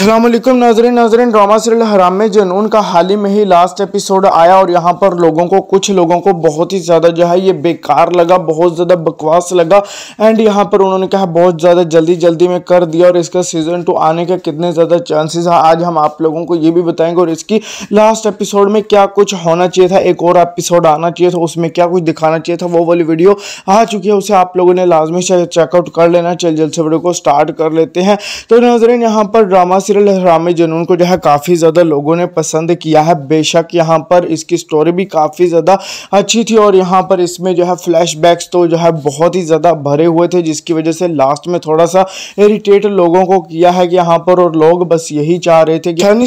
असलम नाजरीन नाजरीन drama serial हराम में जनून का हाल ही में ही लास्ट एपिसोड आया और यहाँ पर लोगों को कुछ लोगों को बहुत ही ज़्यादा जो है ये बेकार लगा बहुत ज़्यादा बकवास लगा एंड यहाँ पर उन्होंने कहा बहुत ज़्यादा जल्दी जल्दी में कर दिया और इसका सीज़न टू आने के कितने ज़्यादा चांसेस हैं आज हम आप लोगों को ये भी बताएंगे और इसकी लास्ट एपिसोड में क्या कुछ होना चाहिए था एक और एपिसोड आना चाहिए था उसमें क्या कुछ दिखाना चाहिए था वो वाली वीडियो आ चुकी है उसे आप लोगों ने लाजमी चेकआउट कर लेना चल जल्द से वीडियो को स्टार्ट कर लेते हैं तो नाजरीन यहाँ पर ड्रामा सीरियल हरामी जुनून को जो है काफ़ी ज़्यादा लोगों ने पसंद किया है बेशक यहाँ पर इसकी स्टोरी भी काफ़ी ज़्यादा अच्छी थी और यहाँ पर इसमें जो है फ्लैशबैक्स तो जो है बहुत ही ज़्यादा भरे हुए थे जिसकी वजह से लास्ट में थोड़ा सा इरिटेट लोगों को किया है कि यहाँ पर और लोग बस यही चाह रहे थे कि हनी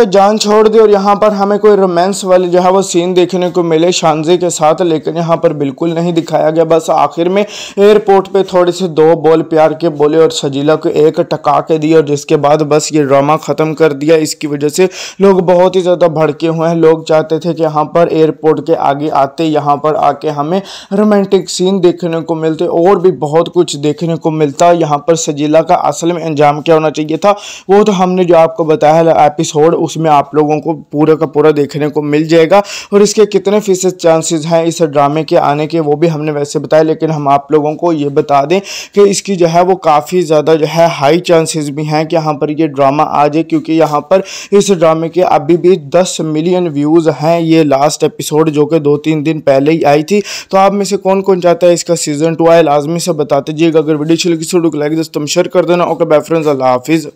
का जान छोड़ दे और यहाँ पर हमें कोई रोमांस वाले जो है वो सीन देखने को मिले शानजे के साथ लेकिन यहाँ पर बिल्कुल नहीं दिखाया गया बस आखिर में एयरपोर्ट पे थोड़े से दो बॉल प्यार के बोले और सजीला को एक टका के दी और जिसके बाद बस ये ड्रामा ख़त्म कर दिया इसकी वजह से लोग बहुत ही ज़्यादा भड़के हुए हैं लोग चाहते थे कि यहाँ पर एयरपोर्ट के आगे आते यहाँ पर आके हमें रोमांटिक सीन देखने को मिलते और भी बहुत कुछ देखने को मिलता यहाँ पर सजीला का असल में अंजाम क्या होना चाहिए था वो तो हमने जो आपको बताया एपिसोड उसमें आप लोगों को पूरा का पूरा देखने को मिल जाएगा और इसके कितने फीसद चांसेस हैं इस ड्रामे के आने के वो भी हमने वैसे बताया लेकिन हम आप लोगों को ये बता दें कि इसकी जो है वो काफ़ी ज़्यादा जो है हाई चांसेस भी हैं कि यहाँ पर ये ड्रामा आज जाए क्योंकि यहाँ पर इस ड्रामे के अभी भी दस मिलियन व्यूज़ हैं ये लास्ट एपिसोड जो कि दो तीन दिन पहले ही आई थी तो आप में से कौन कौन चाहता है इसका सीज़न टू आए लाजमी से बता दीजिएगा अगर वीडियो अच्छी लगी तो लाइक दोस्तों शेयर कर देना ओके बाय फ्रेंड्स अल्लाह हाफिज़